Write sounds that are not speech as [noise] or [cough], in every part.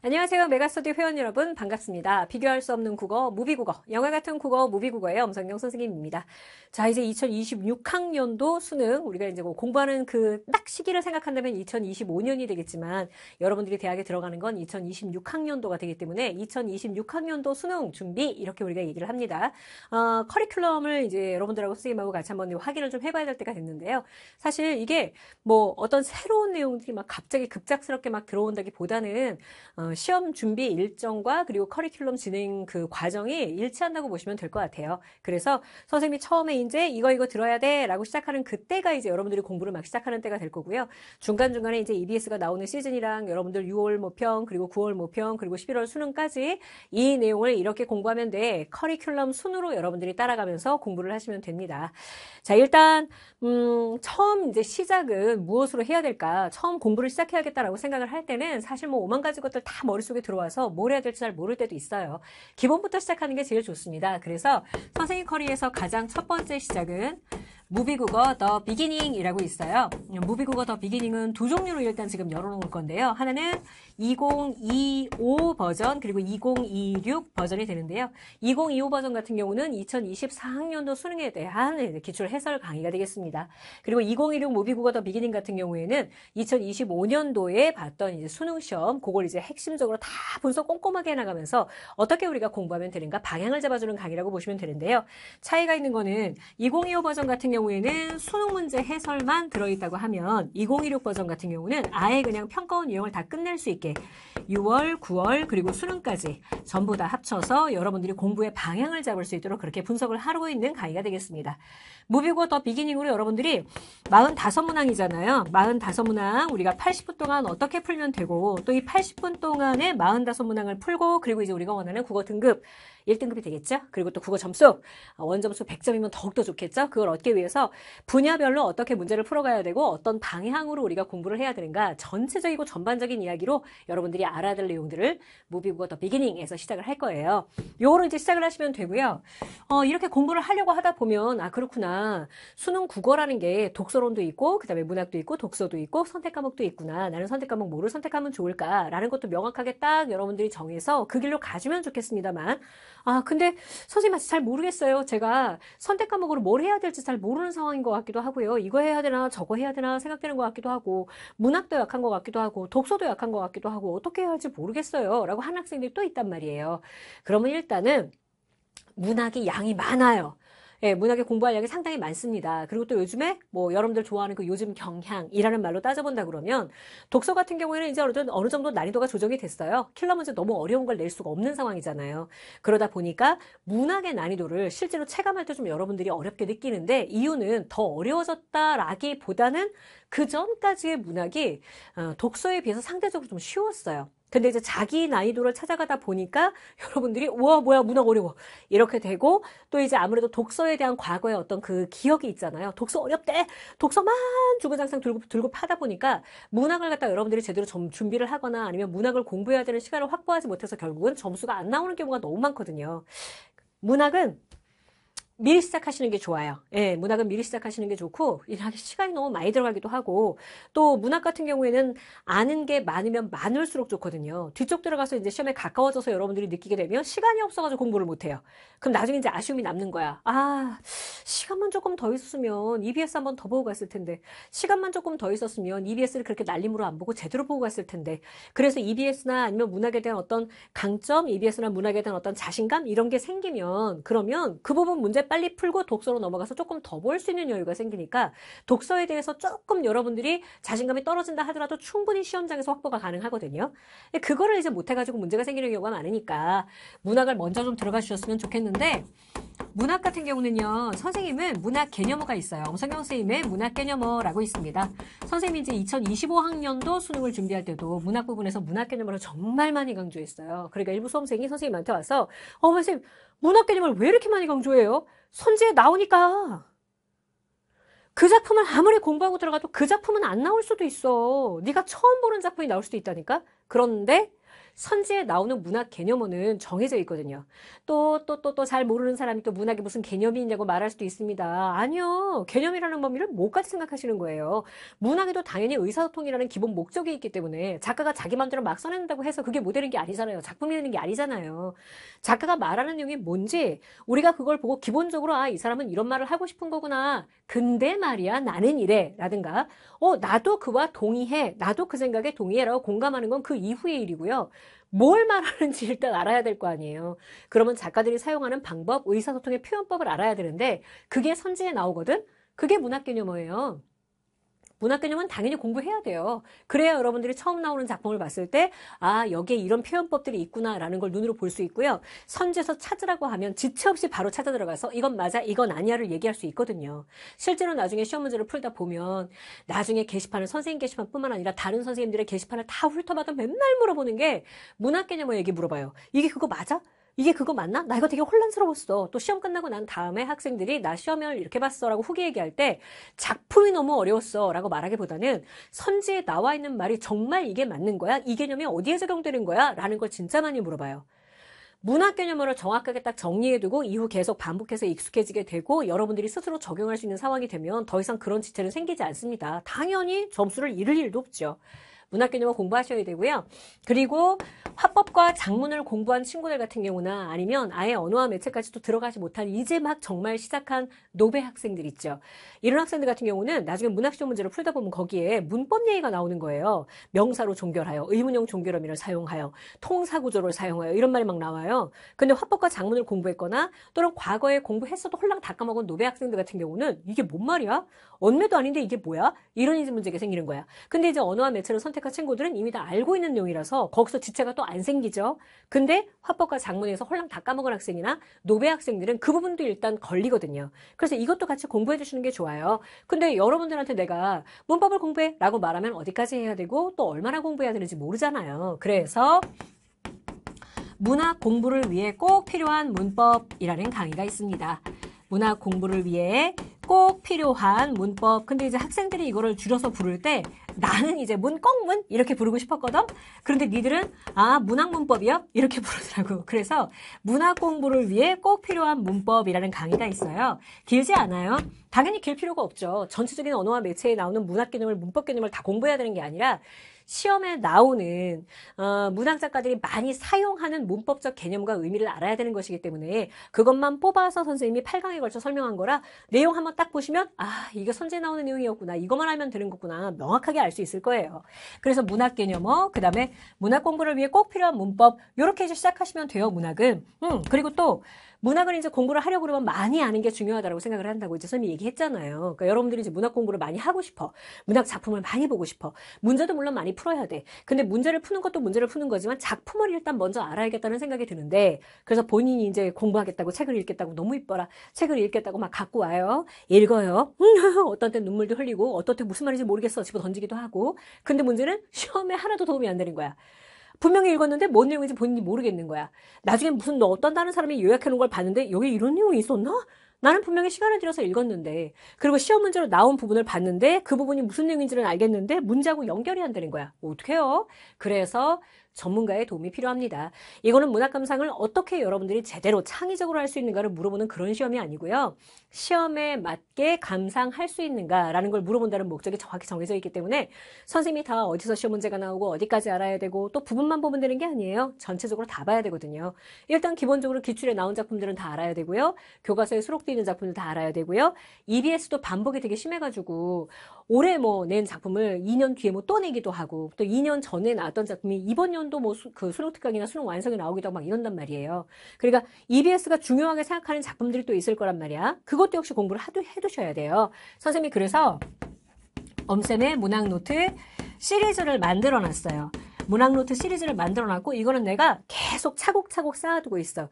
안녕하세요. 메가스터디 회원 여러분 반갑습니다. 비교할 수 없는 국어, 무비국어, 영화 같은 국어, 무비국어의 엄성경 선생님입니다. 자, 이제 2026학년도 수능 우리가 이제 뭐 공부하는 그 딱 시기를 생각한다면 2025년이 되겠지만 여러분들이 대학에 들어가는 건 2026학년도가 되기 때문에 2026학년도 수능 준비 이렇게 우리가 얘기를 합니다. 어, 커리큘럼을 이제 여러분들하고 선생님하고 같이 한번 확인을 좀 해봐야 될 때가 됐는데요. 사실 이게 뭐 어떤 새로운 내용들이 막 갑자기 급작스럽게 막 들어온다기보다는 어, 시험 준비 일정과 그리고 커리큘럼 진행 그 과정이 일치한다고 보시면 될 것 같아요. 그래서 선생님이 처음에 이제 이거 이거 들어야 돼라고 시작하는 그때가 이제 여러분들이 공부를 막 시작하는 때가 될 거고요. 중간 중간에 이제 EBS가 나오는 시즌이랑 여러분들 6월 모평 그리고 9월 모평 그리고 11월 수능까지 이 내용을 이렇게 공부하면 돼 커리큘럼 순으로 여러분들이 따라가면서 공부를 하시면 됩니다. 자 일단 음, 처음 이제 시작은 무엇으로 해야 될까? 처음 공부를 시작해야겠다라고 생각을 할 때는 사실 뭐 오만 가지 것들 다 머릿속에 들어와서 뭘 해야 될지 잘 모를 때도 있어요. 기본부터 시작하는 게 제일 좋습니다. 그래서 선생님 커리에서 가장 첫 번째 시작은 무비국어 더 비기닝이라고 있어요. 무비국어 더 비기닝은 두 종류로 일단 지금 열어놓을 건데요. 하나는 2025 버전 그리고 2026 버전이 되는데요. 2025 버전 같은 경우는 2024학년도 수능에 대한 기출 해설 강의가 되겠습니다. 그리고 2 0 2 6 무비국어 더 비기닝 같은 경우에는 2025년도에 봤던 이제 수능 시험 그걸 이제 핵심적으로 다 분석 꼼꼼하게 해나가면서 어떻게 우리가 공부하면 되는가 방향을 잡아주는 강의라고 보시면 되는데요. 차이가 있는 거는 2025 버전 같은 경우 경우에는 수능 문제 해설만 들어있다고 하면 2016 버전 같은 경우는 아예 그냥 평가원 유형을 다 끝낼 수 있게 6월, 9월 그리고 수능까지 전부 다 합쳐서 여러분들이 공부의 방향을 잡을 수 있도록 그렇게 분석을 하고 있는 강의가 되겠습니다. 무비고 더 비기닝으로 여러분들이 45문항이잖아요. 45문항 우리가 80분 동안 어떻게 풀면 되고 또 이 80분 동안에 45문항을 풀고 그리고 이제 우리가 원하는 국어 등급 1등급이 되겠죠. 그리고 또 국어 점수, 어, 원점수 100점이면 더욱더 좋겠죠. 그걸 얻기 위해서 분야별로 어떻게 문제를 풀어가야 되고 어떤 방향으로 우리가 공부를 해야 되는가 전체적이고 전반적인 이야기로 여러분들이 알아야 될 내용들을 무비국어 더 비기닝에서 시작을 할 거예요. 요거를 이제 시작을 하시면 되고요. 어, 이렇게 공부를 하려고 하다 보면 아 그렇구나. 수능 국어라는 게 독서론도 있고 그다음에 문학도 있고 독서도 있고 선택 과목도 있구나. 나는 선택 과목 뭐를 선택하면 좋을까라는 것도 명확하게 딱 여러분들이 정해서 그 길로 가시면 좋겠습니다만 아, 근데 선생님 한테잘 모르겠어요. 제가 선택 과목으로 뭘 해야 될지 잘 모르는 상황인 것 같기도 하고요. 이거 해야 되나 저거 해야 되나 생각되는 것 같기도 하고 문학도 약한 것 같기도 하고 독서도 약한 것 같기도 하고 어떻게 해야 할지 모르겠어요. 라고 한 학생들이 또 있단 말이에요. 그러면 일단은 문학이 양이 많아요. 예, 문학에 공부할 이 상당히 많습니다. 그리고 또 요즘에 뭐 여러분들 좋아하는 그 요즘 경향이라는 말로 따져본다 그러면 독서 같은 경우에는 이제 어느 정도 난이도가 조정이 됐어요. 킬러 문제 너무 어려운 걸 낼 수가 없는 상황이잖아요. 그러다 보니까 문학의 난이도를 실제로 체감할 때 좀 여러분들이 어렵게 느끼는데 이유는 더 어려워졌다라기보다는 그 전까지의 문학이 어, 독서에 비해서 상대적으로 좀 쉬웠어요. 근데 이제 자기 난이도를 찾아가다 보니까 [laughs] 여러분들이 우와 뭐야 문학 어려워 이렇게 되고 또 이제 아무래도 독서에 대한 과거의 어떤 그 기억이 있잖아요 독서 어렵대 독서만 주구장창 들고 들고 파다 보니까 문학을 갖다 여러분들이 제대로 좀 준비를 하거나 아니면 문학을 공부해야 되는 시간을 확보하지 못해서 결국은 점수가 안 나오는 경우가 너무 많거든요 문학은 미리 시작하시는 게 좋아요. 예, 문학은 미리 시작하시는 게 좋고, 시간이 너무 많이 들어가기도 하고, 또 문학 같은 경우에는 아는 게 많으면 많을수록 좋거든요. 뒤쪽 들어가서 이제 시험에 가까워져서 여러분들이 느끼게 되면 시간이 없어가지고 공부를 못해요. 그럼 나중에 이제 아쉬움이 남는 거야. 아, 시간만 조금 더 있었으면 EBS 한 번 더 보고 갔을 텐데, 시간만 조금 더 있었으면 EBS를 그렇게 날림으로 안 보고 제대로 보고 갔을 텐데, 그래서 EBS나 아니면 문학에 대한 어떤 강점, EBS나 문학에 대한 어떤 자신감, 이런 게 생기면, 그러면 그 부분 문제 빨리 풀고 독서로 넘어가서 조금 더 볼 수 있는 여유가 생기니까 독서에 대해서 조금 여러분들이 자신감이 떨어진다 하더라도 충분히 시험장에서 확보가 가능하거든요. 그거를 이제 못해가지고 문제가 생기는 경우가 많으니까 문학을 먼저 좀 들어가 주셨으면 좋겠는데 문학 같은 경우는요. 선생님은 문학 개념어가 있어요. 엄성경 선생님의 문학 개념어라고 있습니다. 선생님이 이제 2025학년도 수능을 준비할 때도 문학 부분에서 문학 개념어를 정말 많이 강조했어요. 그러니까 일부 수험생이 선생님한테 와서 어 선생님 문학 개념을 왜 이렇게 많이 강조해요? 선지에 나오니까. 그 작품을 아무리 공부하고 들어가도 그 작품은 안 나올 수도 있어. 네가 처음 보는 작품이 나올 수도 있다니까. 그런데 선지에 나오는 문학 개념어는 정해져 있거든요. 또 또 또 또 잘 모르는 사람이 또 문학이 무슨 개념이 있냐고 말할 수도 있습니다. 아니요. 개념이라는 범위를 뭐까지 생각하시는 거예요. 문학에도 당연히 의사소통이라는 기본 목적이 있기 때문에 작가가 자기 마음대로 막 써낸다고 해서 그게 못 되는 게 아니잖아요. 작품이 되는 게 아니잖아요. 작가가 말하는 내용이 뭔지 우리가 그걸 보고 기본적으로 아, 이 사람은 이런 말을 하고 싶은 거구나. 근데 말이야, 나는 이래. 라든가, 어, 나도 그와 동의해. 나도 그 생각에 동의해라고 공감하는 건 그 이후의 일이고요. 뭘 말하는지 일단 알아야 될 거 아니에요. 그러면 작가들이 사용하는 방법, 의사소통의 표현법을 알아야 되는데 그게 선지에 나오거든? 그게 문학 개념어예요. 문학 개념은 당연히 공부해야 돼요. 그래야 여러분들이 처음 나오는 작품을 봤을 때 아, 여기에 이런 표현법들이 있구나라는 걸 눈으로 볼 수 있고요. 선지에서 찾으라고 하면 지체 없이 바로 찾아 들어가서 이건 맞아, 이건 아니야를 얘기할 수 있거든요. 실제로 나중에 시험 문제를 풀다 보면 나중에 게시판을 선생님 게시판뿐만 아니라 다른 선생님들의 게시판을 다 훑어봐도 맨날 물어보는 게 문학 개념을 얘기 물어봐요. 이게 그거 맞아? 이게 그거 맞나? 나 이거 되게 혼란스러웠어. 또 시험 끝나고 난 다음에 학생들이 나 시험을 이렇게 봤어 라고 후기 얘기할 때 작품이 너무 어려웠어 라고 말하기보다는 선지에 나와 있는 말이 정말 이게 맞는 거야? 이 개념이 어디에 적용되는 거야? 라는 걸 진짜 많이 물어봐요. 문학 개념으로 정확하게 딱 정리해두고 이후 계속 반복해서 익숙해지게 되고 여러분들이 스스로 적용할 수 있는 상황이 되면 더 이상 그런 지체는 생기지 않습니다. 당연히 점수를 잃을 일도 없죠. 문학 개념을 공부하셔야 되고요. 그리고 화법과 작문을 공부한 친구들 같은 경우나 아니면 아예 언어와 매체까지도 들어가지 못한 이제 막 정말 시작한 노배 학생들 있죠. 이런 학생들 같은 경우는 나중에 문학 시험 문제를 풀다 보면 거기에 문법 얘기가 나오는 거예요. 명사로 종결하여, 의문형 종결어미를 사용하여, 통사구조를 사용하여 이런 말이 막 나와요. 근데 화법과 작문을 공부했거나 또는 과거에 공부했어도 홀랑 다 까먹은 노배 학생들 같은 경우는 이게 뭔 말이야? 언매도 아닌데 이게 뭐야? 이런 이제 문제가 생기는 거야. 근데 이제 언어와 매체를 선택 선택한 친구들은 이미 다 알고 있는 내용이라서 거기서 지체가 또 안 생기죠. 근데 화법과 작문에서 홀랑 다 까먹은 학생이나 노배 학생들은 그 부분도 일단 걸리거든요. 그래서 이것도 같이 공부해 주시는 게 좋아요. 근데 여러분들한테 내가 문법을 공부해 라고 말하면 어디까지 해야 되고 또 얼마나 공부해야 되는지 모르잖아요. 그래서 문학 공부를 위해 꼭 필요한 문법이라는 강의가 있습니다. 문학 공부를 위해 꼭 필요한 문법. 근데 이제 학생들이 이거를 줄여서 부를 때 나는 이제 문 꽁문 이렇게 부르고 싶었거든. 그런데 니들은 아 문학문법이요 이렇게 [laughs] 부르더라고. 그래서 문학 공부를 위해 꼭 필요한 문법이라는 강의가 있어요. 길지 않아요. 당연히 길 필요가 없죠. 전체적인 언어와 매체에 나오는 문학 개념을 문법 개념을 다 공부해야 되는 게 아니라 시험에 나오는 어, 문학 작가들이 많이 사용하는 문법적 개념과 의미를 알아야 되는 것이기 때문에 그것만 뽑아서 선생님이 8강에 걸쳐 설명한 거라 내용 한번 딱 보시면 아 이게 선제 나오는 내용이었구나 이것만 알면 되는 거구나 명확하게 알 수 있을 거예요. 그래서 문학 개념어 그 다음에 문학 공부를 위해 꼭 필요한 문법 이렇게 해서 시작하시면 돼요 문학은. 음 그리고 또 문학을 이제 공부를 하려고 그러면 많이 아는 게 중요하다고 생각을 한다고 이제 선생님이 얘기했잖아요. 그러니까 여러분들이 이제 문학 공부를 많이 하고 싶어. 문학 작품을 많이 보고 싶어. 문제도 물론 많이 풀어야 돼. 근데 문제를 푸는 것도 문제를 푸는 거지만 작품을 일단 먼저 알아야겠다는 생각이 드는데 그래서 본인이 이제 공부하겠다고 책을 읽겠다고 너무 이뻐라. 책을 읽겠다고 막 갖고 와요. 읽어요. 음, [laughs] 어떤 때 눈물도 흘리고 어떤 때 무슨 말인지 모르겠어. 집어 던지기도 하고. 근데 문제는 시험에 하나도 도움이 안 되는 거야. 분명히 읽었는데 뭔 내용인지 본인이 모르겠는 거야. 나중에 무슨 너 어떤 다른 사람이 요약해 놓은 걸 봤는데 여기 이런 내용이 있었나? 나는 분명히 시간을 들여서 읽었는데 그리고 시험 문제로 나온 부분을 봤는데 그 부분이 무슨 내용인지는 알겠는데 문제하고 연결이 안 되는 거야. 어떡해요? 그래서 전문가의 도움이 필요합니다. 이거는 문학 감상을 어떻게 여러분들이 제대로 창의적으로 할 수 있는가를 물어보는 그런 시험이 아니고요. 시험에 맞게 감상할 수 있는가라는 걸 물어본다는 목적이 정확히 정해져 있기 때문에 선생님이 다 어디서 시험 문제가 나오고 어디까지 알아야 되고 또 부분만 보면 되는 게 아니에요. 전체적으로 다 봐야 되거든요. 일단 기본적으로 기출에 나온 작품들은 다 알아야 되고요. 교과서에 수록되어 있는 작품들 다 알아야 되고요. EBS도 반복이 되게 심해가지고 올해 뭐 낸 작품을 2년 뒤에 뭐 또 내기도 하고 또 2년 전에 나왔던 작품이 이번 년 내년도 뭐 그 수능 특강이나 수능 완성이 나오기도 하고 막 이런단 말이에요. 그러니까 EBS가 중요하게 생각하는 작품들이 또 있을 거란 말이야. 그것도 역시 공부를 하도 해두셔야 돼요. 선생님이 그래서 엄쌤의 문학노트 시리즈를 만들어 놨어요. 문학노트 시리즈를 만들어 놨고 이거는 내가 계속 차곡차곡 쌓아두고 있어.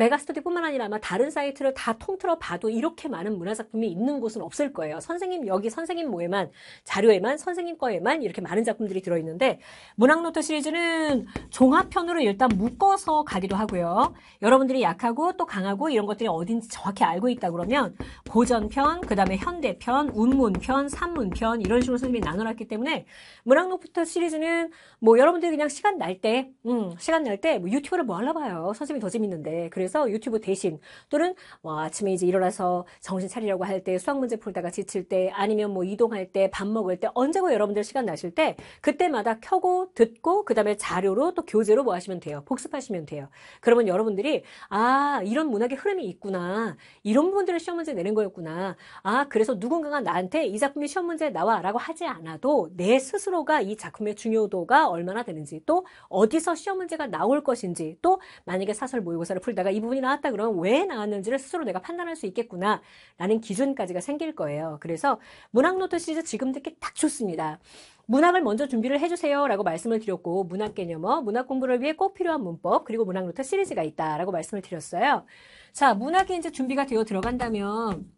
메가스터디뿐만 아니라 아마 다른 사이트를 다 통틀어 봐도 이렇게 많은 문화작품이 있는 곳은 없을 거예요. 선생님 여기 선생님 모에만 자료에만 선생님 거에만 이렇게 많은 작품들이 들어있는데 문학노트 시리즈는 종합편으로 일단 묶어서 가기도 하고요. 여러분들이 약하고 또 강하고 이런 것들이 어딘지 정확히 알고 있다 그러면 고전편, 그 다음에 현대편, 운문편, 산문편 이런 식으로 선생님이 나눠놨기 때문에 문학노트 시리즈는 뭐 여러분들이 그냥 시간 날 때, 음, 시간 날 때 뭐 유튜브를 뭐 하나 봐요. 선생님이 더 재밌는데. 그래서 그래서 유튜브 대신 또는 뭐 아침에 이제 일어나서 정신 차리려고 할 때 수학 문제 풀다가 지칠 때 아니면 뭐 이동할 때 밥 먹을 때 언제고 여러분들 시간 나실 때 그때마다 켜고 듣고 그 다음에 자료로 또 교재로 뭐 하시면 돼요. 복습하시면 돼요. 그러면 여러분들이 아 이런 문학의 흐름이 있구나. 이런 부분들을 시험 문제 내는 거였구나. 아 그래서 누군가가 나한테 이 작품이 시험 문제에 나와 라고 하지 않아도 내 스스로가 이 작품의 중요도가 얼마나 되는지 또 어디서 시험 문제가 나올 것인지 또 만약에 사설 모의고사를 풀다가 내가 이 부분이 나왔다 그러면 왜 나왔는지를 스스로 내가 판단할 수 있겠구나 라는 기준까지가 생길 거예요. 그래서 문학 노트 시리즈 지금 듣기 딱 좋습니다. 문학을 먼저 준비를 해주세요 라고 말씀을 드렸고 문학 개념어, 문학 공부를 위해 꼭 필요한 문법 그리고 문학 노트 시리즈가 있다 라고 말씀을 드렸어요. 자 문학이 이제 준비가 되어 들어간다면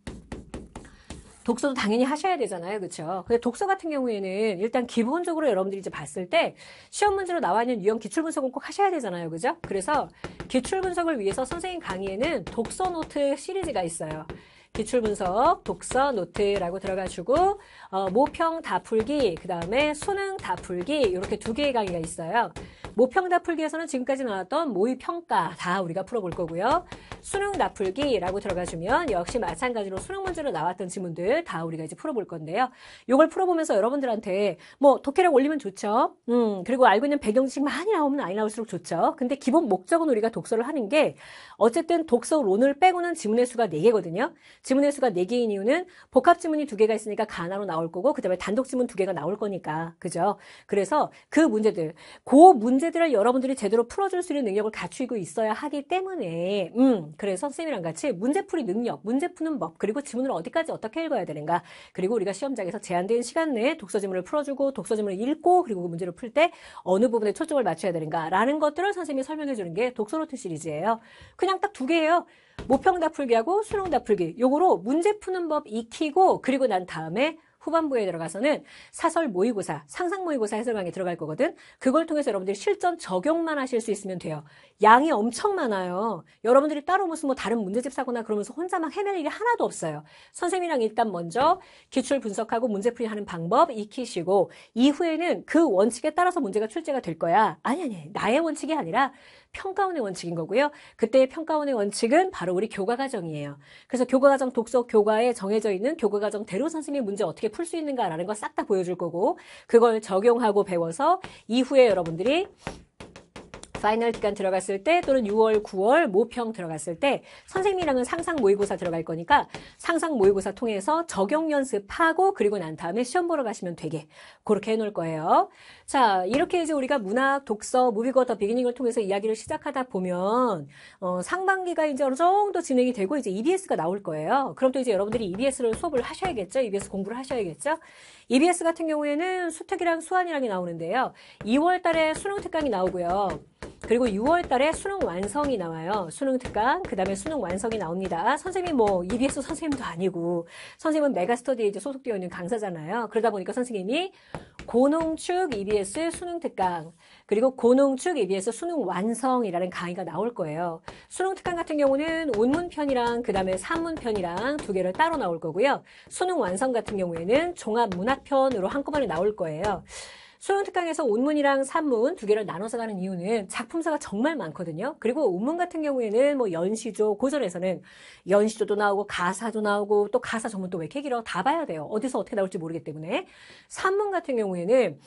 독서도 당연히 하셔야 되잖아요. 그렇죠? 근데 독서 같은 경우에는 일단 기본적으로 여러분들이 이제 봤을 때 시험 문제로 나와 있는 유형 기출 분석은 꼭 하셔야 되잖아요. 그죠? 그래서 기출 분석을 위해서 선생님 강의에는 독서 노트 시리즈가 있어요. 기출분석, 독서, 노트라고 들어가시고 어, 모평 다 풀기, 그 다음에 수능 다 풀기 이렇게 두 개의 강의가 있어요. 모평 다 풀기에서는 지금까지 나왔던 모의 평가 다 우리가 풀어볼 거고요. 수능 다 풀기라고 들어가시면 역시 마찬가지로 수능 문제로 나왔던 지문들 다 우리가 이제 풀어볼 건데요. 이걸 풀어보면서 여러분들한테 뭐 독해량 올리면 좋죠. 음 그리고 알고 있는 배경 지식 많이 나오면 많이 나올수록 좋죠. 근데 기본 목적은 우리가 독서를 하는 게 어쨌든 독서론을 빼고는 지문의 수가 4개거든요. 지문의 수가 4개인 이유는 복합 지문이 2개가 있으니까 가나로 나올 거고 그다음에 단독 지문 2개가 나올 거니까. 그죠? 그래서 그 문제들, 그 문제들을 여러분들이 제대로 풀어줄 수 있는 능력을 갖추고 있어야 하기 때문에 음, 그래서 선생님이랑 같이 문제풀이 능력, 문제 푸는 법, 그리고 지문을 어디까지 어떻게 읽어야 되는가 그리고 우리가 시험장에서 제한된 시간 내에 독서지문을 풀어주고 독서지문을 읽고 그리고 그 문제를 풀 때 어느 부분에 초점을 맞춰야 되는가라는 것들을 선생님이 설명해 주는 게 독서노트 시리즈예요. 그냥 딱 두 개예요. 모평 다 풀기하고 수능 다 풀기. 요 골격으로 문제 푸는 법 익히고 그리고 난 다음에 후반부에 들어가서는 사설 모의고사, 상상 모의고사 해설방에 들어갈 거거든. 그걸 통해서 여러분들이 실전 적용만 하실 수 있으면 돼요. 양이 엄청 많아요. 여러분들이 따로 무슨 뭐 다른 문제집 사거나 그러면서 혼자 막 헤맬 일이 하나도 없어요. 선생님이랑 일단 먼저 기출 분석하고 문제풀이 하는 방법 익히시고 이후에는 그 원칙에 따라서 문제가 출제가 될 거야. 아니 아니 나의 원칙이 아니라 평가원의 원칙인 거고요. 그때의 평가원의 원칙은 바로 우리 교과과정이에요. 그래서 교과과정 독서 교과에 정해져 있는 교과과정대로 선생님이 문제 어떻게 풀 수 있는가라는 걸 싹 다 보여줄 거고 그걸 적용하고 배워서 이후에 여러분들이 파이널 기간 들어갔을 때 또는 6월, 9월 모평 들어갔을 때 선생님이랑은 상상 모의고사 들어갈 거니까 상상 모의고사 통해서 적용 연습하고 그리고 난 다음에 시험 보러 가시면 되게 그렇게 해놓을 거예요. 자, 이렇게 이제 우리가 문학, 독서, 무비고더 비기닝을 통해서 이야기를 시작하다 보면 어, 상반기가 이제 어느 정도 진행이 되고 이제 EBS가 나올 거예요. 그럼 또 이제 여러분들이 EBS를 수업을 하셔야겠죠. EBS 공부를 하셔야겠죠. EBS 같은 경우에는 수특이랑 수환이랑이 나오는데요. 2월 달에 수능 특강이 나오고요. 그리고 6월 달에 수능 완성이 나와요. 수능 특강, 그 다음에 수능 완성이 나옵니다. 선생님이 뭐 EBS 선생님도 아니고 선생님은 메가스터디에 소속되어 있는 강사잖아요. 그러다 보니까 선생님이 고농축 EBS 수능 특강 그리고 고농축 에 비해서 수능 완성이라는 강의가 나올 거예요. 수능 특강 같은 경우는 온문편이랑 그 다음에 산문편이랑 두 개를 따로 나올 거고요. 수능 완성 같은 경우에는 종합문학편으로 한꺼번에 나올 거예요. 수능 특강에서 온문이랑 산문 두 개를 나눠서 가는 이유는 작품사가 정말 많거든요. 그리고 온문 같은 경우에는 뭐 연시조, 고전에서는 연시조도 나오고 가사도 나오고 또 가사 전문 또왜 이렇게 길어 다 봐야 돼요. 어디서 어떻게 나올지 모르기 때문에 산문 같은 경우에는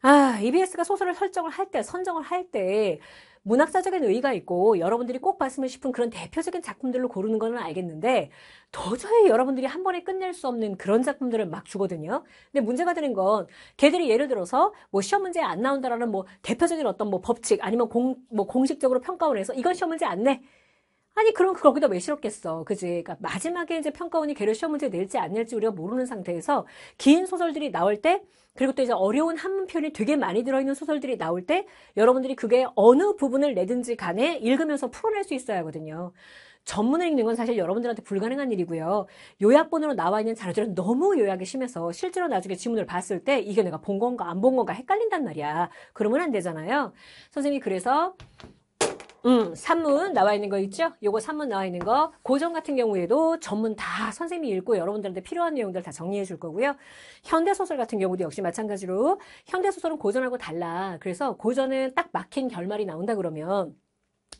아, EBS가 소설을 설정을 할 때, 선정을 할 때, 문학사적인 의의가 있고, 여러분들이 꼭 봤으면 싶은 그런 대표적인 작품들로 고르는 거는 알겠는데, 도저히 여러분들이 한 번에 끝낼 수 없는 그런 작품들을 막 주거든요. 근데 문제가 되는 건, 걔들이 예를 들어서, 뭐, 시험 문제에 안 나온다라는 뭐, 대표적인 어떤 뭐, 법칙, 아니면 공, 뭐, 공식적으로 평가원에서, 이건 시험 문제 안 내. 아니 그럼 그 거기다 왜 실었겠어 그지 그러니까 마지막에 이제 평가원이 계류 시험 문제 낼지 안 낼지 우리가 모르는 상태에서 긴 소설들이 나올 때 그리고 또 이제 어려운 한문표현이 되게 많이 들어있는 소설들이 나올 때 여러분들이 그게 어느 부분을 내든지 간에 읽으면서 풀어낼 수 있어야 하거든요 전문을 읽는 건 사실 여러분들한테 불가능한 일이고요. 요약본으로 나와 있는 자료들은 너무 요약이 심해서 실제로 나중에 지문을 봤을 때 이게 내가 본 건가 안 본 건가 헷갈린단 말이야. 그러면 안 되잖아요. 선생님이 그래서 음, 산문 나와 있는 거 있죠? 요거 산문 나와 있는 거. 고전 같은 경우에도 전문 다 선생님이 읽고 여러분들한테 필요한 내용들 다 정리해 줄 거고요. 현대소설 같은 경우도 역시 마찬가지로 현대소설은 고전하고 달라. 그래서 고전은 딱 막힌 결말이 나온다 그러면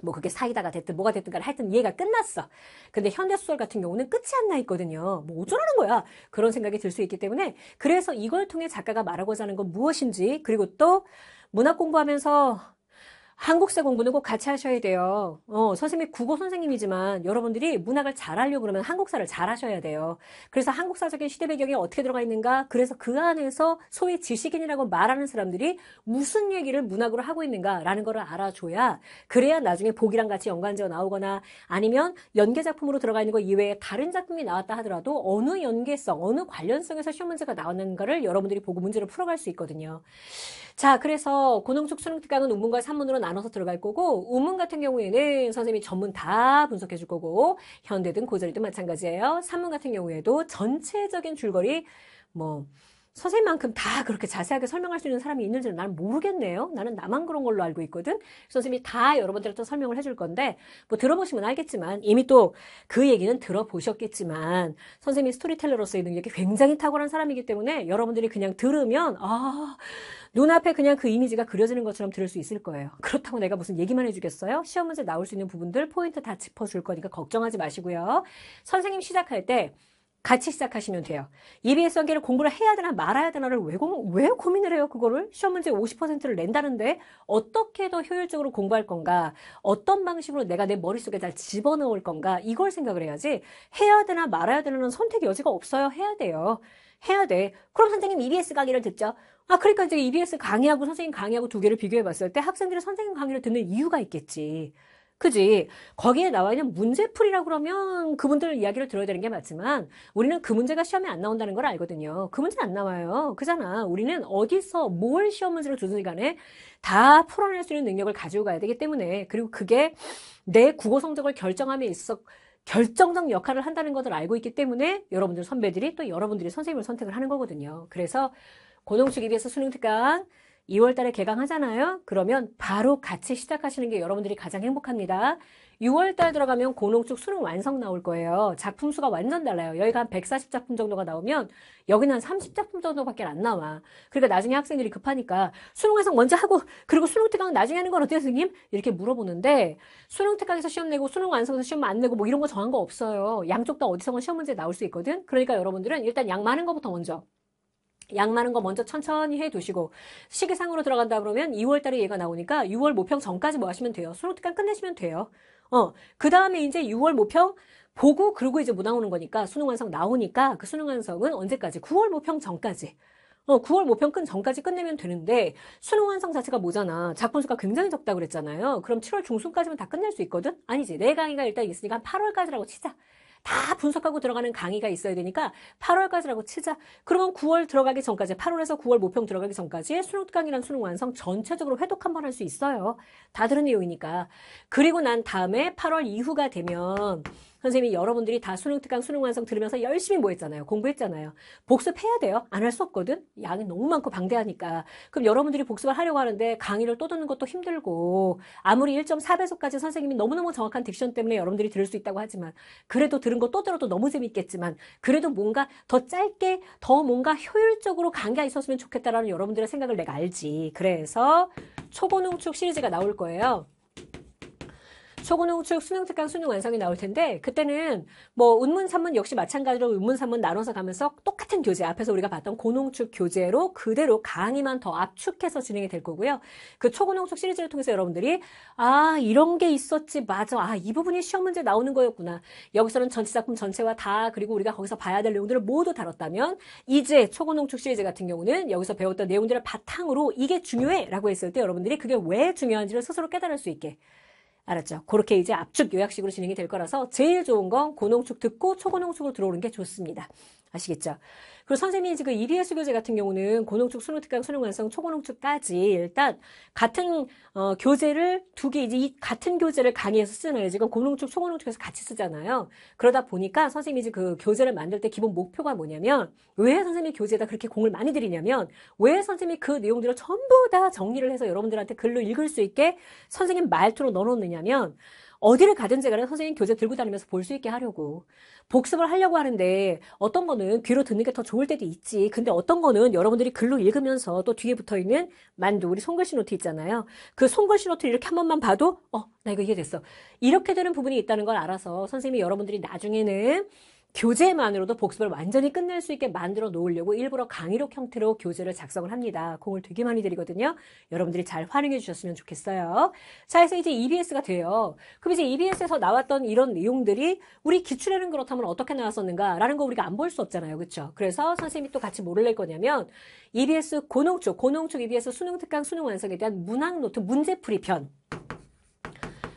뭐 그게 사이다가 됐든 뭐가 됐든 간에 하여튼 이해가 끝났어. 근데 현대소설 같은 경우는 끝이 안 나 있거든요. 뭐 어쩌라는 거야. 그런 생각이 들 수 있기 때문에 그래서 이걸 통해 작가가 말하고자 하는 건 무엇인지 그리고 또 문학 공부하면서 한국사 공부는 꼭 같이 하셔야 돼요. 어, 선생님이 국어 선생님이지만 여러분들이 문학을 잘하려고 그러면 한국사를 잘 하셔야 돼요. 그래서 한국사적인 시대 배경이 어떻게 들어가 있는가, 그래서 그 안에서 소위 지식인이라고 말하는 사람들이 무슨 얘기를 문학으로 하고 있는가라는 것을 알아줘야 그래야 나중에 보기랑 같이 연관지어 나오거나 아니면 연계 작품으로 들어가 있는 거 이외에 다른 작품이 나왔다 하더라도 어느 연계성, 어느 관련성에서 시험 문제가 나왔는가를 여러분들이 보고 문제를 풀어갈 수 있거든요. 자, 그래서 고농축 수능 특강은 운문과 산문으로 나눠서 들어갈 거고 운문 같은 경우에는 선생님이 전문 다 분석해 줄 거고 현대든 고절이든 마찬가지예요. 산문 같은 경우에도 전체적인 줄거리 뭐 선생님만큼 다 그렇게 자세하게 설명할 수 있는 사람이 있는지는 나는 모르겠네요. 나는 나만 그런 걸로 알고 있거든. 선생님이 다 여러분들한테 설명을 해줄 건데 뭐 들어보시면 알겠지만 이미 또 그 얘기는 들어보셨겠지만 선생님이 스토리텔러로서의 능력이 굉장히 탁월한 사람이기 때문에 여러분들이 그냥 들으면 아 눈앞에 그냥 그 이미지가 그려지는 것처럼 들을 수 있을 거예요. 그렇다고 내가 무슨 얘기만 해주겠어요? 시험 문제 나올 수 있는 부분들 포인트 다 짚어줄 거니까 걱정하지 마시고요. 선생님 시작할 때 같이 시작하시면 돼요. EBS 관계를 공부를 해야 되나 말아야 되나를 왜, 고, 왜 고민을 해요? 그거를 시험 문제 50%를 낸다는데 어떻게 더 효율적으로 공부할 건가? 어떤 방식으로 내가 내 머릿속에 잘 집어넣을 건가? 이걸 생각을 해야지 해야 되나 말아야 되나는 선택 여지가 없어요. 해야 돼요. 해야 돼. 그럼 선생님 EBS 강의를 듣죠. 아, 그러니까 이제 EBS 강의하고 선생님 강의하고 두 개를 비교해 봤을 때 학생들이 선생님 강의를 듣는 이유가 있겠지. 그지? 거기에 나와 있는 문제풀이라고 그러면 그분들 이야기를 들어야 되는 게 맞지만 우리는 그 문제가 시험에 안 나온다는 걸 알거든요. 그 문제는 안 나와요. 그잖아. 우리는 어디서 뭘 시험 문제를 두든 간에 다 풀어낼 수 있는 능력을 가지고 가야 되기 때문에 그리고 그게 내 국어 성적을 결정함에 있어 결정적 역할을 한다는 것을 알고 있기 때문에 여러분들 선배들이 또 여러분들이 선생님을 선택을 하는 거거든요. 그래서 고동식에 비해서 수능 특강 2월 달에 개강하잖아요. 그러면 바로 같이 시작하시는 게 여러분들이 가장 행복합니다. 6월 달 들어가면 고농축 수능 완성 나올 거예요. 작품 수가 완전 달라요. 여기가 한 140작품 정도가 나오면 여기는 한 30작품 정도밖에 안 나와. 그러니까 나중에 학생들이 급하니까 수능 완성 먼저 하고 그리고 수능 특강 나중에 하는 건 어때요, 선생님? 이렇게 물어보는데 수능 특강에서 시험 내고 수능 완성에서 시험 안 내고 뭐 이런 거 정한 거 없어요. 양쪽 다 어디서건 시험 문제 나올 수 있거든. 그러니까 여러분들은 일단 양 많은 것부터 먼저 양 많은 거 먼저 천천히 해 두시고 시기상으로 들어간다 그러면 2월 달에 얘가 나오니까 6월 모평 전까지 뭐 하시면 돼요. 수능특강 끝내시면 돼요. 어, 그 다음에 이제 6월 모평 보고 그리고 이제 뭐 나오는 거니까 수능 완성 나오니까 그 수능 완성은 언제까지? 9월 모평 전까지. 어, 9월 모평 끝 전까지 끝내면 되는데 수능 완성 자체가 뭐잖아. 작품 수가 굉장히 적다 그랬잖아요. 그럼 7월 중순까지만다 끝낼 수 있거든? 아니지. 내 강의가 일단 있으니까 한 8월까지라고 치자. 다 분석하고 들어가는 강의가 있어야 되니까 8월까지라고 치자. 그러면 9월 들어가기 전까지 8월에서 9월 모평 들어가기 전까지 수능 강의랑 수능 완성 전체적으로 회독 한 번 할 수 있어요. 다 들은 내용이니까. 그리고 난 다음에 8월 이후가 되면 선생님이 여러분들이 다 수능 특강 수능 완성 들으면서 열심히 뭐 했잖아요. 공부했잖아요. 복습해야 돼요. 안 할 수 없거든. 양이 너무 많고 방대하니까. 그럼 여러분들이 복습을 하려고 하는데 강의를 또 듣는 것도 힘들고 아무리 1.4배속까지 선생님이 너무너무 정확한 딕션 때문에 여러분들이 들을 수 있다고 하지만 그래도 들은 거 또 들어도 너무 재밌겠지만 그래도 뭔가 더 짧게 더 뭔가 효율적으로 강의가 있었으면 좋겠다라는 여러분들의 생각을 내가 알지. 그래서 초고농축 시리즈가 나올 거예요. 초고능, 우측, 수능 특강, 수능 완성이 나올 텐데 그때는 뭐 운문, 산문 역시 마찬가지로 운문, 산문 나눠서 가면서 똑같은 교재 앞에서 우리가 봤던 고농축 교재로 그대로 강의만 더 압축해서 진행이 될 거고요. 그 초고농축 시리즈를 통해서 여러분들이 아 이런 게 있었지 맞아 아이 부분이 시험 문제 나오는 거였구나 여기서는 전체 작품 전체와 다 그리고 우리가 거기서 봐야 될 내용들을 모두 다뤘다면 이제 초고농축 시리즈 같은 경우는 여기서 배웠던 내용들을 바탕으로 이게 중요해 라고 했을 때 여러분들이 그게 왜 중요한지를 스스로 깨달을 수 있게 알았죠? 그렇게 이제 압축 요약식으로 진행이 될 거라서 제일 좋은 건 고농축 듣고 초고농축으로 들어오는 게 좋습니다. 아시겠죠? 그리고 선생님이 지금 이리의 수교재 같은 경우는 고농축, 수능특강, 수능완성, 초고농축까지 일단 같은 어, 교재를 두개 이제 이 같은 교재를 강의에서 쓰는 지금 고농축, 초고농축에서 같이 쓰잖아요. 그러다 보니까 선생님이 이제 그 교재를 만들 때 기본 목표가 뭐냐면 왜 선생님이 교재에다 그렇게 공을 많이 들이냐면 왜 선생님이 그 내용들을 전부 다 정리를 해서 여러분들한테 글로 읽을 수 있게 선생님 말투로 넣어놓느냐면 어디를 가든지 간에 선생님 교재 들고 다니면서 볼 수 있게 하려고 복습을 하려고 하는데 어떤 거는 귀로 듣는 게 더 좋을 때도 있지 근데 어떤 거는 여러분들이 글로 읽으면서 또 뒤에 붙어 있는 만두 우리 손글씨 노트 있잖아요 그 손글씨 노트를 이렇게 한 번만 봐도 어 나 이거 이해됐어 이렇게 되는 부분이 있다는 걸 알아서 선생님이 여러분들이 나중에는 교재만으로도 복습을 완전히 끝낼 수 있게 만들어 놓으려고 일부러 강의록 형태로 교재를 작성을 합니다. 공을 되게 많이 드리거든요 여러분들이 잘 활용해 주셨으면 좋겠어요. 자, 그래서 이제 EBS가 돼요. 그럼 이제 EBS에서 나왔던 이런 내용들이 우리 기출에는 그렇다면 어떻게 나왔었는가라는 거 우리가 안 볼 수 없잖아요. 그렇죠? 그래서 선생님이 또 같이 뭐를 낼 거냐면 EBS 고농축, 고농축 EBS 수능 특강 수능 완성에 대한 문항 노트 문제풀이 편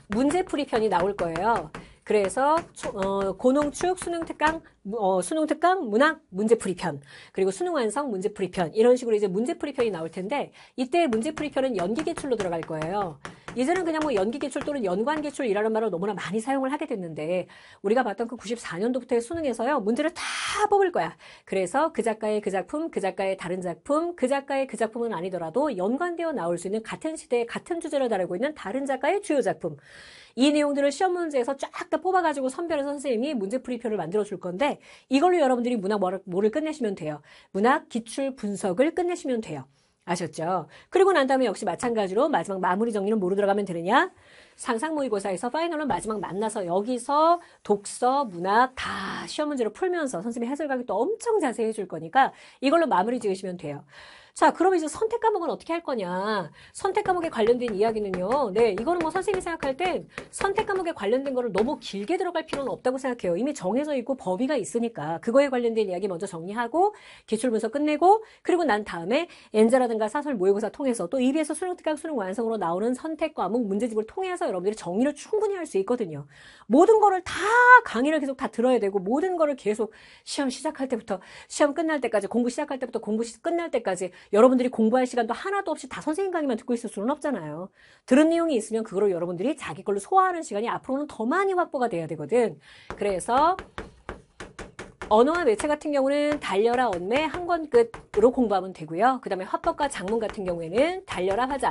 문제풀이 편이 나올 거예요. 그래서 어, 고농축 수능 특강 어, 수능 특강 문학 문제풀이 편 그리고 수능 완성 문제풀이 편 이런 식으로 이제 문제풀이 편이 나올 텐데 이때 문제풀이 편은 연기 기출로 들어갈 거예요. 이제는 그냥 뭐 연기 기출 또는 연관 기출이라는 말을 너무나 많이 사용을 하게 됐는데 우리가 봤던 그 94년도부터의 수능에서요 문제를 다 뽑을 거야. 그래서 그 작가의 그 작품, 그 작가의 다른 작품, 그 작가의 그 작품은 아니더라도 연관되어 나올 수 있는 같은 시대에 같은 주제를 다루고 있는 다른 작가의 주요 작품 이 내용들을 시험 문제에서 쫙 다 뽑아가지고 선별해서 선생님이 문제 풀이표를 만들어 줄 건데 이걸로 여러분들이 문학 뭐를 끝내시면 돼요. 문학 기출 분석을 끝내시면 돼요. 아셨죠? 그리고 난 다음에 역시 마찬가지로 마지막 마무리 정리는 뭐로 들어가면 되느냐? 상상 모의고사에서 파이널로 마지막 만나서 여기서 독서, 문학 다 시험 문제로 풀면서 선생님이 해설 강의 또 엄청 자세히 해줄 거니까 이걸로 마무리 지으시면 돼요. 자, 그러면 이제 선택 과목은 어떻게 할 거냐? 선택 과목에 관련된 이야기는요. 네, 이거는 뭐 선생님이 생각할 땐 선택 과목에 관련된 거를 너무 길게 들어갈 필요는 없다고 생각해요. 이미 정해져 있고 범위가 있으니까 그거에 관련된 이야기 먼저 정리하고 기출 문서 끝내고 그리고 난 다음에 엔자라든가 사설 모의고사 통해서 또 EB에서 수능 특강 수능 완성으로 나오는 선택 과목 문제집을 통해서 여러분들이 정리를 충분히 할 수 있거든요. 모든 거를 다 강의를 계속 다 들어야 되고 모든 거를 계속 시험 시작할 때부터 시험 끝날 때까지 공부 시작할 때부터 공부 끝날 때까지 여러분들이 공부할 시간도 하나도 없이 다 선생님 강의만 듣고 있을 수는 없잖아요. 들은 내용이 있으면 그걸 여러분들이 자기 걸로 소화하는 시간이 앞으로는 더 많이 확보가 돼야 되거든. 그래서 언어와 매체 같은 경우는 달려라 언매 한 권 끝으로 공부하면 되고요. 그 다음에 화법과 작문 같은 경우에는 달려라 화자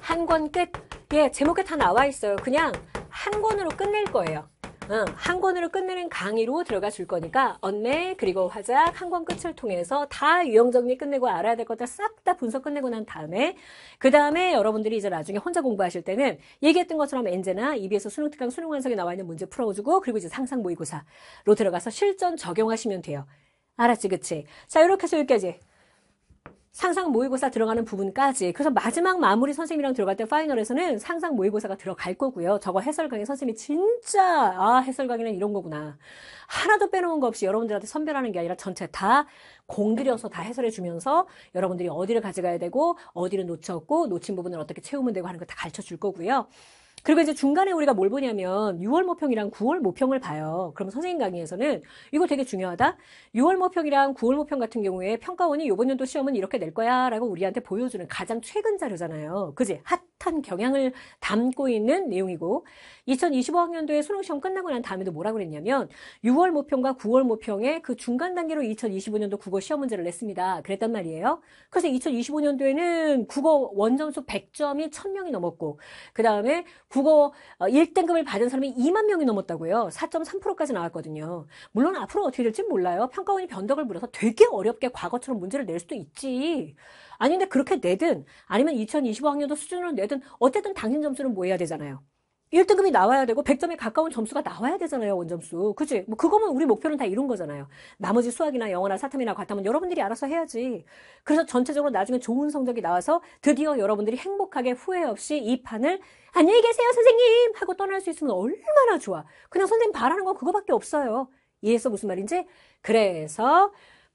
한 권 끝. 예, 제목에 다 나와 있어요. 그냥 한 권으로 끝낼 거예요. 한 권으로 끝내는 강의로 들어가 줄 거니까 언매 그리고 화작 한 권 끝을 통해서 다 유형 정리 끝내고 알아야 될 것들 싹 다 분석 끝내고 난 다음에 그 다음에 여러분들이 이제 나중에 혼자 공부하실 때는 얘기했던 것처럼 엔제나 EB에서 수능 특강 수능 완성에 나와 있는 문제 풀어주고 그리고 이제 상상 모의고사로 들어가서 실전 적용하시면 돼요. 알았지, 그치? 자, 이렇게 해서 여기까지. 상상 모의고사 들어가는 부분까지 그래서 마지막 마무리 선생님이랑 들어갈 때 파이널에서는 상상 모의고사가 들어갈 거고요. 저거 해설 강의 선생님이 진짜 아 해설 강의는 이런 거구나 하나도 빼놓은 거 없이 여러분들한테 선별하는 게 아니라 전체 다 공들여서 다 해설해 주면서 여러분들이 어디를 가져가야 되고 어디를 놓쳤고 놓친 부분을 어떻게 채우면 되고 하는 거 다 가르쳐 줄 거고요. 그리고 이제 중간에 우리가 뭘 보냐면 6월 모평이랑 9월 모평을 봐요. 그럼 선생님 강의에서는 이거 되게 중요하다. 6월 모평이랑 9월 모평 같은 경우에 평가원이 이번 연도 시험은 이렇게 낼 거야라고 우리한테 보여주는 가장 최근 자료잖아요. 그지? 핫한 경향을 담고 있는 내용이고 2025학년도에 수능 시험 끝나고 난 다음에도 뭐라 고 그랬냐면 6월 모평과 9월 모평의 그 중간 단계로 2025년도 국어 시험 문제를 냈습니다. 그랬단 말이에요. 그래서 2025년도에는 국어 원점수 100점이 1000명이 넘었고 그 다음에 국어 1등급을 어, 받은 사람이 2만 명이 넘었다고요. 4.3%까지 나왔거든요. 물론 앞으로 어떻게 될지 몰라요. 평가원이 변덕을 부려서 되게 어렵게 과거처럼 문제를 낼 수도 있지. 아닌데 그렇게 내든 아니면 2025학년도 수준으로 내든 어쨌든 당신 점수는 뭐 해야 되잖아요. 1등급이 나와야 되고 100점에 가까운 점수가 나와야 되잖아요. 원점수. 그치? 뭐 그거면 우리 목표는 다 이룬 거잖아요. 나머지 수학이나 영어나 사탐이나 과탐은 여러분들이 알아서 해야지. 그래서 전체적으로 나중에 좋은 성적이 나와서 드디어 여러분들이 행복하게 후회 없이 이 판을 안녕히 계세요 선생님 하고 떠날 수 있으면 얼마나 좋아. 그냥 선생님 바라는 건 그거밖에 없어요. 이해해서 무슨 말인지? 그래서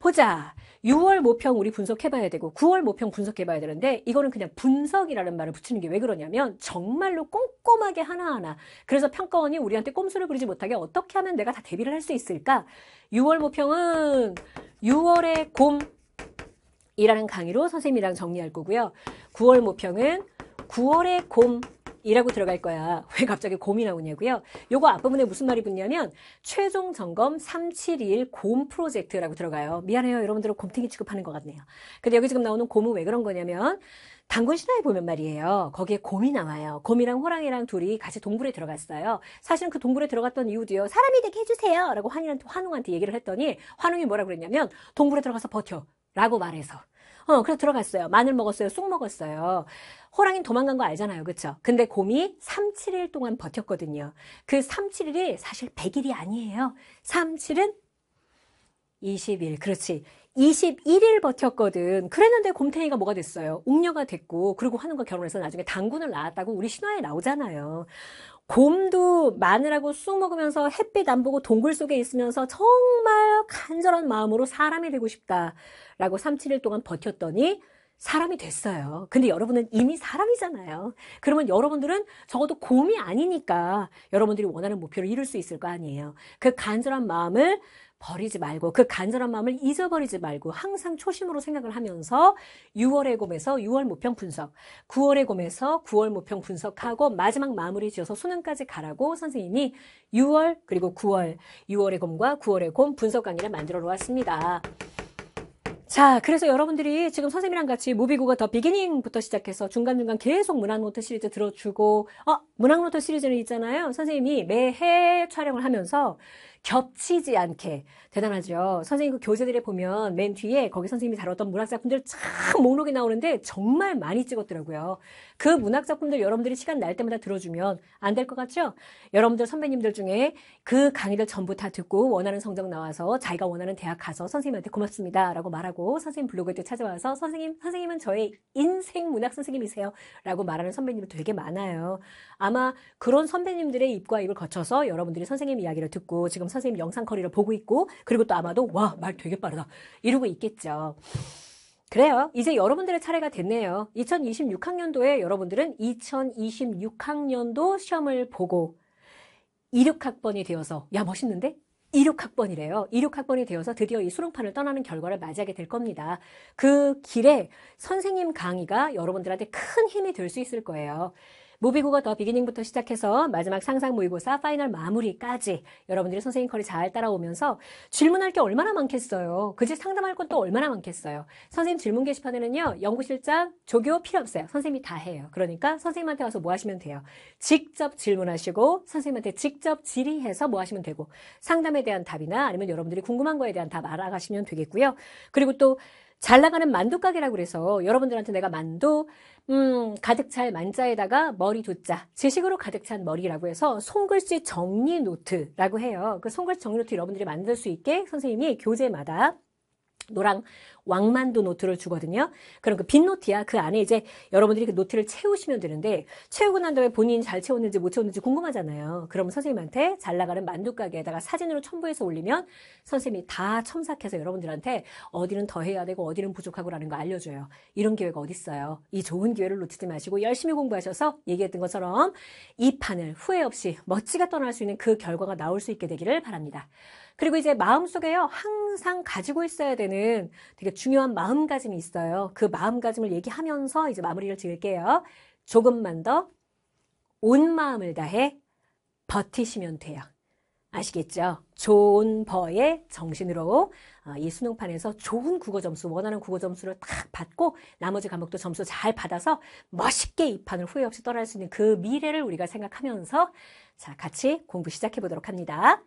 보자. 6월 모평 우리 분석해봐야 되고 9월 모평 분석해봐야 되는데 이거는 그냥 분석이라는 말을 붙이는 게 왜 그러냐면 정말로 꼼꼼하게 하나하나 그래서 평가원이 우리한테 꼼수를 부리지 못하게 어떻게 하면 내가 다 대비를 할 수 있을까 6월 모평은 6월의 곰이라는 강의로 선생님이랑 정리할 거고요 9월 모평은 9월의 곰 이라고 들어갈 거야. [laughs] 왜 갑자기 고민하고냐고요? 요거 앞부분에 무슨 말이 붙냐면 최종 점검 371 곰 프로젝트라고 들어가요. 미안해요. 여러분들은 곰탱이 취급하는 것 같네요. 근데 여기 지금 나오는 곰은 왜 그런 거냐면 단군 신화에 보면 말이에요. 거기에 곰이 나와요. 곰이랑 호랑이랑 둘이 같이 동굴에 들어갔어요. 사실은 그 동굴에 들어갔던 이유도요. 사람이 되게 해주세요. 라고 환이한테, 환웅한테 얘기를 했더니 환웅이 뭐라 그랬냐면 동굴에 들어가서 버텨. 라고 말해서 어, 그래서 들어갔어요. 마늘 먹었어요. 쑥 먹었어요. 호랑이 도망간 거 알잖아요. 그쵸 근데 곰이 3, 7일 동안 버텼거든요. 그 3, 7일이 사실 100일이 아니에요. 3, 7은 20일. 그렇지. 21일 버텼거든. 그랬는데 곰탱이가 뭐가 됐어요? 웅녀가 됐고, 그리고 하는과 결혼해서 나중에 당군을 낳았다고 우리 신화에 나오잖아요. 곰도 마늘하고 쑥 먹으면서 햇빛 안 보고 동굴 속에 있으면서 정말 간절한 마음으로 사람이 되고 싶다라고 3, 7일 동안 버텼더니 사람이 됐어요. 근데 여러분은 이미 사람이잖아요. 그러면 여러분들은 적어도 곰이 아니니까 여러분들이 원하는 목표를 이룰 수 있을 거 아니에요. 그 간절한 마음을 버리지 말고 그 간절한 마음을 잊어버리지 말고 항상 초심으로 생각을 하면서 6월의 곰에서 6월 모평 분석, 9월의 곰에서 9월 모평 분석하고 마지막 마무리 지어서 수능까지 가라고 선생님이 6월 그리고 9월, 6월의 곰과 9월의 곰 분석 강의를 만들어 놓았습니다. 자, 그래서 여러분들이 지금 선생님이랑 같이 모비고가 더 비기닝부터 시작해서 중간중간 계속 문학노트 시리즈 들어주고, 어, 문학노트 시리즈는 있잖아요. 선생님이 매해 촬영을 하면서 겹치지 않게 대단하죠. 선생님 그 교재들에 보면 맨 뒤에 거기 선생님이 다뤘던 문학 작품들 참 목록이 나오는데 정말 많이 찍었더라고요. 그 문학 작품들 여러분들이 시간 날 때마다 들어주면 안 될 것 같죠? 여러분들 선배님들 중에 그강의를 전부 다 듣고 원하는 성적 나와서 자기가 원하는 대학 가서 선생님한테 고맙습니다라고 말하고 선생님 블로그에 또 찾아와서 선생님 선생님은 저의 인생 문학 선생님이세요라고 말하는 선배님도 되게 많아요. 아마 그런 선배님들의 입과 입을 거쳐서 여러분들이 선생님 이야기를 듣고 지금 선생님 영상 커리를 보고 있고 그리고 또 아마도 와 말 되게 빠르다 이러고 있겠죠. 그래요. 이제 여러분들의 차례가 됐네요. 2026학년도에 여러분들은 2026학년도 시험을 보고 26학번이 되어서 야 멋있는데? 26학번이래요. 26학번이 되어서 드디어 이 수능판을 떠나는 결과를 맞이하게 될 겁니다. 그 길에 선생님 강의가 여러분들한테 큰 힘이 될 수 있을 거예요. 모비고가 더 비기닝부터 시작해서 마지막 상상 모의고사 파이널 마무리까지 여러분들이 선생님 거리잘 따라오면서 질문할 게 얼마나 많겠어요. 그지 상담할 것도 얼마나 많겠어요. 선생님 질문 게시판에는요. 연구실장 조교 필요 없어요. 선생님이 다 해요. 그러니까 선생님한테 와서 뭐 하시면 돼요. 직접 질문하시고 선생님한테 직접 질의해서 뭐 하시면 되고 상담에 대한 답이나 아니면 여러분들이 궁금한 거에 대한 답 알아가시면 되겠고요. 그리고 또잘 나가는 만두 가게라고 그래서 여러분들한테 내가 만두 음, 가득 찰 만자에다가 머리 두자 지식으로 가득 찬 머리라고 해서 손글씨 정리 노트라고 해요. 그 손글씨 정리 노트 여러분들이 만들 수 있게 선생님이 교재마다 노랑 왕만두 노트를 주거든요. 그럼 그 빈 노트야 그 안에 이제 여러분들이 그 노트를 채우시면 되는데 채우고 난 다음에 본인 이잘 채웠는지 못 채웠는지 궁금하잖아요. 그럼 선생님한테 잘 나가는 만두 가게에다가 사진으로 첨부해서 올리면 선생님이 다 첨삭해서 여러분들한테 어디는 더 해야 되고 어디는 부족하고라는 거 알려줘요. 이런 기회가 어디 있어요? 이 좋은 기회를 놓치지 마시고 열심히 공부하셔서 얘기했던 것처럼 이 판을 후회 없이 멋지게 떠날 수 있는 그 결과가 나올 수 있게 되기를 바랍니다. 그리고 이제 마음속에요. 항상 가지고 있어야 되는 되게 중요한 마음가짐이 있어요. 그 마음가짐을 얘기하면서 이제 마무리를 지을게요. 조금만 더 온 마음을 다해 버티시면 돼요. 아시겠죠? 좋은 버의 정신으로 어, 이 수능판에서 좋은 국어 점수, 원하는 국어 점수를 딱 받고 나머지 과목도 점수 잘 받아서 멋있게 이 판을 후회 없이 떠날 수 있는 그 미래를 우리가 생각하면서 자, 같이 공부 시작해 보도록 합니다.